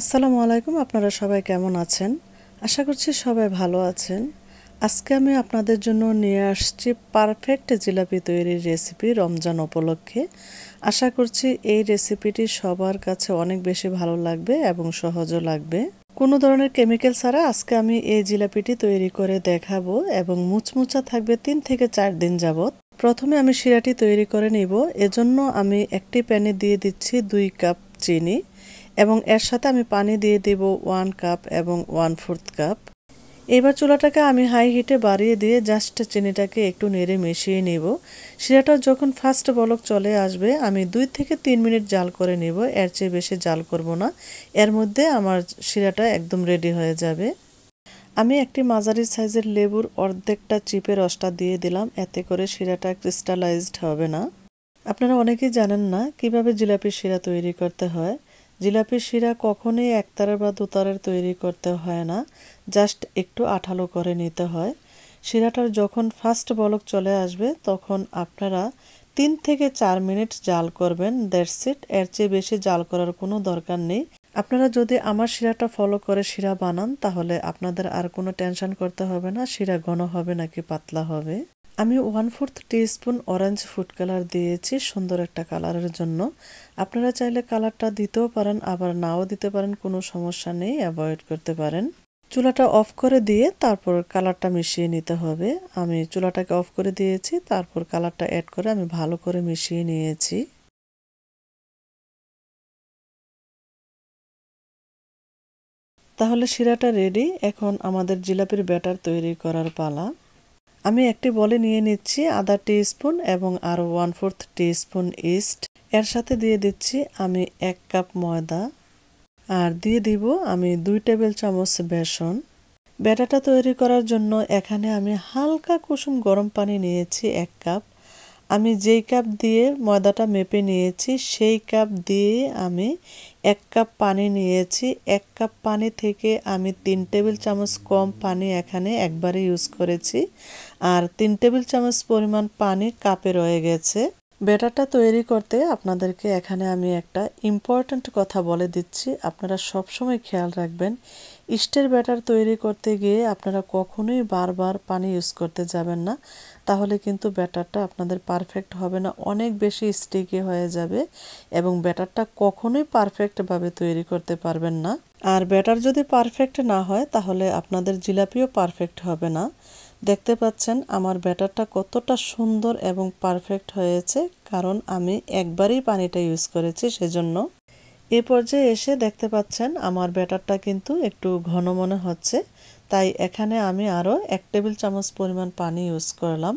আসসালামু আলাইকুম আপনারা সবাই কেমন আছেন আশা করছি সবাই ভালো আছেন আজকে আমি আপনাদের জন্য নিয়ে আসছি পারফেক্ট জিলাপি তৈরির রেসিপি রমজান উপলক্ষে আশা করছি এই রেসিপিটি সবার কাছে অনেক বেশি ভালো লাগবে এবং সহজও লাগবে কোনো ধরনের কেমিক্যাল ছাড়া আজকে আমি এই জিলাপিটি তৈরি করে দেখাবো এবং মুচমুচা থাকবে তিন থেকে চার দিন যাবৎ প্রথমে আমি শিরাটি তৈরি করে নিব এজন্য আমি একটি প্যানে দিয়ে দিচ্ছি দুই কাপ চিনি এবং এর সাথে আমি পানি দিয়ে দেব ওয়ান কাপ এবং ওয়ান ফোর্থ কাপ এবার চুলাটাকে আমি হাই হিটে বাড়িয়ে দিয়ে জাস্ট চিনিটাকে একটু নেড়ে মিশিয়ে নেব শিরাটা যখন ফার্স্ট বলক চলে আসবে আমি দুই থেকে তিন মিনিট জাল করে নেব এর চেয়ে বেশি জাল করব না এর মধ্যে আমার শিরাটা একদম রেডি হয়ে যাবে আমি একটি মাঝারি সাইজের লেবুর অর্ধেকটা চিপে রসটা দিয়ে দিলাম এতে করে শিরাটা ক্রিস্টালাইজড হবে না আপনারা অনেকেই জানেন না কিভাবে জিলাপির শিরা তৈরি করতে হয় জিলাপির শিরা কখনোই একতারের বা দুতারের তৈরি করতে হয় না জাস্ট একটু আঠালো করে নিতে হয় শিরাটার যখন ফার্স্ট বলক চলে আসবে তখন আপনারা তিন থেকে চার মিনিট জাল করবেন দ্যাটস সিট এর চেয়ে বেশি জাল করার কোনো দরকার নেই আপনারা যদি আমার শিরাটা ফলো করে শিরা বানান তাহলে আপনাদের আর কোনো টেনশন করতে হবে না শিরা ঘন হবে নাকি পাতলা হবে আমি one fourth spoon orange food colour দিয়েছি সুন্দর একটা কালারের জন্য আপনারা চাইলে কালারটা দিতেও পারেন আবার নাও দিতে পারেন কোনো সমস্যা নেই অ্যাভয়েড করতে পারেন চুলাটা অফ করে দিয়ে তারপর কালারটা মিশিয়ে নিতে হবে আমি চুলাটাকে অফ করে দিয়েছি তারপর কালারটা অ্যাড করে আমি ভালো করে মিশিয়ে নিয়েছি তাহলে শিরাটা রেডি এখন আমাদের জিলাপির ব্যাটার তৈরি করার পালা আমি একটি বলে নিয়ে নিচ্ছি আধা স্পুন এবং আরও ওয়ান ফোর্থ স্পুন ইস্ট এর সাথে দিয়ে দিচ্ছি আমি এক কাপ ময়দা আর দিয়ে দিব আমি দুই টেবিল চামচ বেসন ব্যাটাটা তৈরি করার জন্য এখানে আমি হালকা কুসুম গরম পানি নিয়েছি এক কাপ আমি যেই কাপ দিয়ে ময়দাটা মেপে নিয়েছি সেই কাপ দিয়ে আমি এক কাপ পানি নিয়েছি এক কাপ পানি থেকে আমি তিন টেবিল চামচ কম পানি এখানে একবারে ইউজ করেছি আর তিন টেবিল চামচ পরিমাণ পানি কাপে রয়ে গেছে ব্যাটারটা তৈরি করতে আপনাদেরকে এখানে আমি একটা ইম্পর্ট্যান্ট কথা বলে দিচ্ছি আপনারা সবসময় খেয়াল রাখবেন ইস্টের ব্যাটার তৈরি করতে গিয়ে আপনারা কখনোই বারবার পানি ইউজ করতে যাবেন না তাহলে কিন্তু ব্যাটারটা আপনাদের পারফেক্ট হবে না অনেক বেশি স্টিকি হয়ে যাবে এবং ব্যাটারটা কখনোই পারফেক্টভাবে তৈরি করতে পারবেন না আর ব্যাটার যদি পারফেক্ট না হয় তাহলে আপনাদের জিলাপিও পারফেক্ট হবে না দেখতে পাচ্ছেন আমার ব্যাটারটা কতটা সুন্দর এবং পারফেক্ট হয়েছে কারণ আমি একবারই পানিটা ইউজ করেছি সেজন্য এ পর্যায়ে এসে দেখতে পাচ্ছেন আমার ব্যাটারটা কিন্তু একটু ঘন মনে হচ্ছে তাই এখানে আমি আরও এক টেবিল চামচ পরিমাণ পানি ইউজ করলাম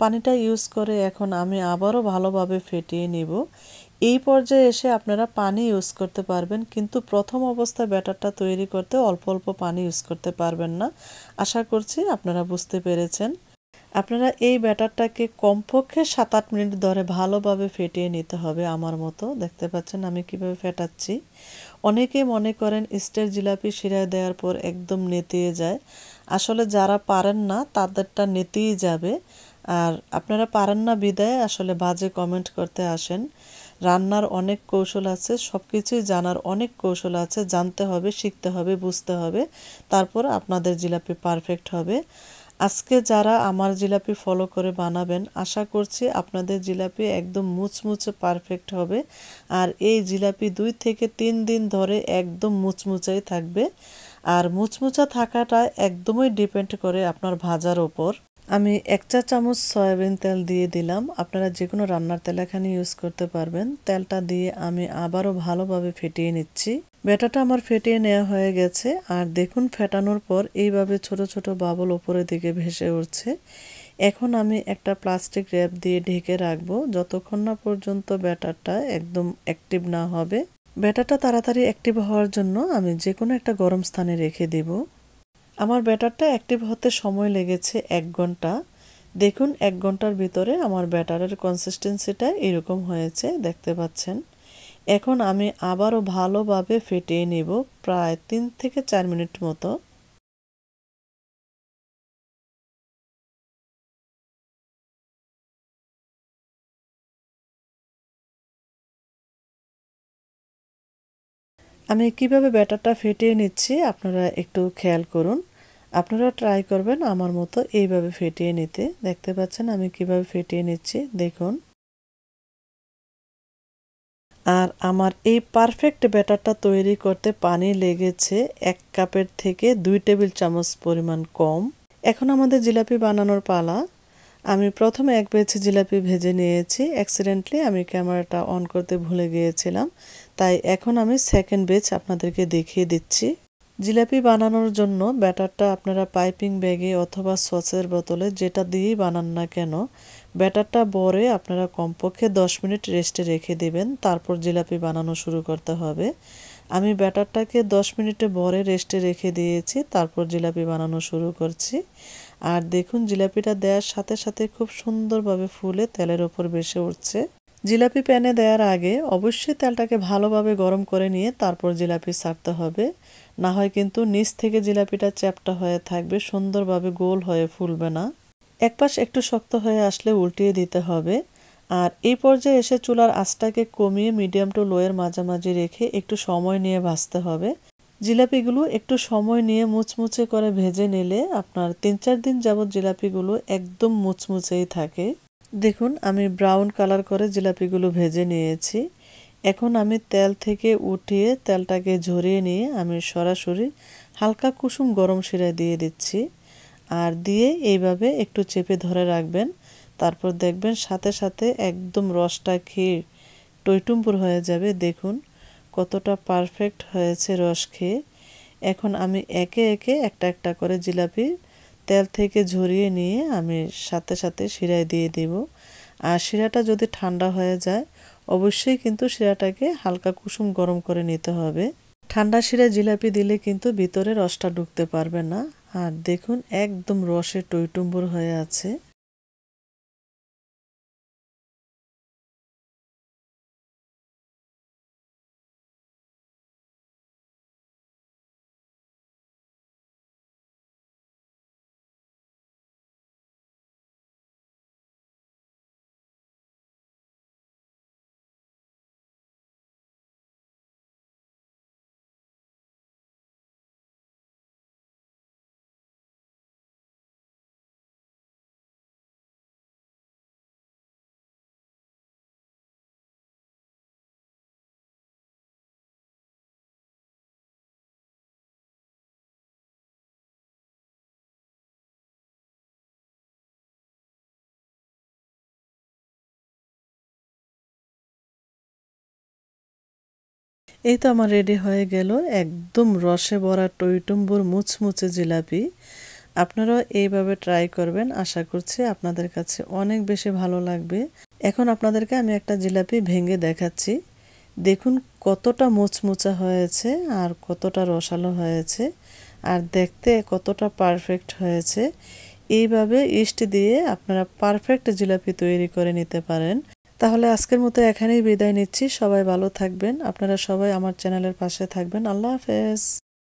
পানিটা ইউজ করে এখন আমি আবারও ভালোভাবে ফেটিয়ে নেব এই পর্যায়ে এসে আপনারা পানি ইউজ করতে পারবেন কিন্তু প্রথম অবস্থায় ব্যাটারটা তৈরি করতে অল্প অল্প পানি ইউজ করতে পারবেন না আশা করছি আপনারা বুঝতে পেরেছেন আপনারা এই ব্যাটারটাকে কমপক্ষে সাত আট মিনিট ধরে ভালোভাবে ফেটিয়ে নিতে হবে আমার মতো দেখতে পাচ্ছেন আমি কিভাবে ফেটাচ্ছি অনেকে মনে করেন স্টের জিলাপি শিরায় দেওয়ার পর একদম নেতিয়ে যায় আসলে যারা পারেন না তাদেরটা নেতিয়ে যাবে আর আপনারা পারেন না বিদায় আসলে বাজে কমেন্ট করতে আসেন রান্নার অনেক কৌশল আছে সব কিছুই জানার অনেক কৌশল আছে জানতে হবে শিখতে হবে বুঝতে হবে তারপর আপনাদের জিলাপি পারফেক্ট হবে আজকে যারা আমার জিলাপি ফলো করে বানাবেন আশা করছি আপনাদের জিলাপি একদম মুচমুচে পারফেক্ট হবে আর এই জিলাপি দুই থেকে তিন দিন ধরে একদম মুচমুচাই থাকবে আর মুচমুচা থাকাটা একদমই ডিপেন্ড করে আপনার ভাজার ওপর আমি এক চা চামচ সয়াবিন তেল দিয়ে দিলাম আপনারা যে কোনো রান্নার তেল এখানে ইউজ করতে পারবেন তেলটা দিয়ে আমি আবারও ভালোভাবে ফেটিয়ে নিচ্ছি ব্যাটাটা আমার ফেটিয়ে নেওয়া হয়ে গেছে আর দেখুন ফেটানোর পর এইভাবে ছোট ছোট বাবল ওপরের দিকে ভেসে উঠছে এখন আমি একটা প্লাস্টিক র্যাপ দিয়ে ঢেকে রাখবো যতক্ষণ না পর্যন্ত ব্যাটারটা একদম অ্যাক্টিভ না হবে ব্যাটারটা তাড়াতাড়ি অ্যাক্টিভ হওয়ার জন্য আমি যে কোনো একটা গরম স্থানে রেখে দেবো আমার ব্যাটারটা অ্যাক্টিভ হতে সময় লেগেছে এক ঘন্টা দেখুন এক ঘন্টার ভিতরে আমার ব্যাটারের কনসিস্টেন্সিটা এরকম হয়েছে দেখতে পাচ্ছেন এখন আমি আবারও ভালোভাবে ফেটিয়ে নেব প্রায় তিন থেকে চার মিনিট মতো আমি কিভাবে ব্যাটারটা ফেটিয়ে নিচ্ছি আপনারা একটু খেয়াল করুন আপনারা ট্রাই করবেন আমার মতো এইভাবে ফেটিয়ে নিতে দেখতে পাচ্ছেন আমি কিভাবে ফেটিয়ে নিচ্ছি দেখুন আর আমার এই পারফেক্ট ব্যাটারটা তৈরি করতে পানি লেগেছে এক কাপের থেকে দুই টেবিল চামচ পরিমাণ কম এখন আমাদের জিলাপি বানানোর পালা আমি প্রথমে এক পেয়েছি জিলাপি ভেজে নিয়েছি অ্যাক্সিডেন্টলি আমি ক্যামেরাটা অন করতে ভুলে গিয়েছিলাম তাই এখন আমি সেকেন্ড বেচ আপনাদেরকে দেখিয়ে দিচ্ছি জিলাপি বানানোর জন্য ব্যাটারটা আপনারা পাইপিং ব্যাগে অথবা সসের বোতলে যেটা দিয়েই বানান না কেন ব্যাটারটা বরে আপনারা কমপক্ষে 10 মিনিট রেস্টে রেখে দেবেন তারপর জিলাপি বানানো শুরু করতে হবে আমি ব্যাটারটাকে 10 মিনিটে বরে রেস্টে রেখে দিয়েছি তারপর জিলাপি বানানো শুরু করছি আর দেখুন জিলাপিটা দেওয়ার সাথে সাথে খুব সুন্দরভাবে ফুলে তেলের ওপর বেসে উঠছে জিলাপি প্যানে দেওয়ার আগে অবশ্যই তেলটাকে ভালোভাবে গরম করে নিয়ে তারপর জিলাপি ছাড়তে হবে না হয় কিন্তু নিচ থেকে জিলাপিটা চ্যাপটা হয়ে থাকবে সুন্দরভাবে গোল হয়ে ফুলবে না একপাশ একটু শক্ত হয়ে আসলে উল্টিয়ে দিতে হবে আর এই পর্যায়ে এসে চুলার আঁচটাকে কমিয়ে মিডিয়াম টু লোয়ের মাঝামাঝি রেখে একটু সময় নিয়ে ভাজতে হবে জিলাপিগুলো একটু সময় নিয়ে মুচমুচে করে ভেজে নিলে আপনার তিন চার দিন যাবৎ জিলাপিগুলো একদম মুচমুচেই থাকে দেখুন আমি ব্রাউন কালার করে জিলাপিগুলো ভেজে নিয়েছি এখন আমি তেল থেকে উঠিয়ে তেলটাকে ঝরিয়ে নিয়ে আমি সরাসরি হালকা কুসুম গরম শিরায় দিয়ে দিচ্ছি আর দিয়ে এইভাবে একটু চেপে ধরে রাখবেন তারপর দেখবেন সাথে সাথে একদম রসটা খেয়ে টইটুম্পুর হয়ে যাবে দেখুন কতটা পারফেক্ট হয়েছে রস খেয়ে এখন আমি একে একে একটা একটা করে জিলাপি তেল থেকে ঝরিয়ে নিয়ে আমি সাথে সাথে শিরায় দিয়ে দেব আর শিরাটা যদি ঠান্ডা হয়ে যায় অবশ্যই কিন্তু শিরাটাকে হালকা কুসুম গরম করে নিতে হবে ঠান্ডা শিরা জিলাপি দিলে কিন্তু ভিতরে রসটা ঢুকতে পারবে না আর দেখুন একদম রসে টইটুম্বুর হয়ে আছে এই তো আমার রেডি হয়ে গেল একদম রসে ভরা টইটুম্বুর মুচমুচে জিলাপি আপনারাও এইভাবে ট্রাই করবেন আশা করছি আপনাদের কাছে অনেক বেশি ভালো লাগবে এখন আপনাদেরকে আমি একটা জিলাপি ভেঙে দেখাচ্ছি দেখুন কতটা মুচমুচা হয়েছে আর কতটা রসালো হয়েছে আর দেখতে কতটা পারফেক্ট হয়েছে এইভাবে ইস্ট দিয়ে আপনারা পারফেক্ট জিলাপি তৈরি করে নিতে পারেন তাহলে আজকের মতো এখানেই বিদায় নিচ্ছি সবাই ভালো থাকবেন আপনারা সবাই আমার চ্যানেলের পাশে থাকবেন আল্লাহ হাফেজ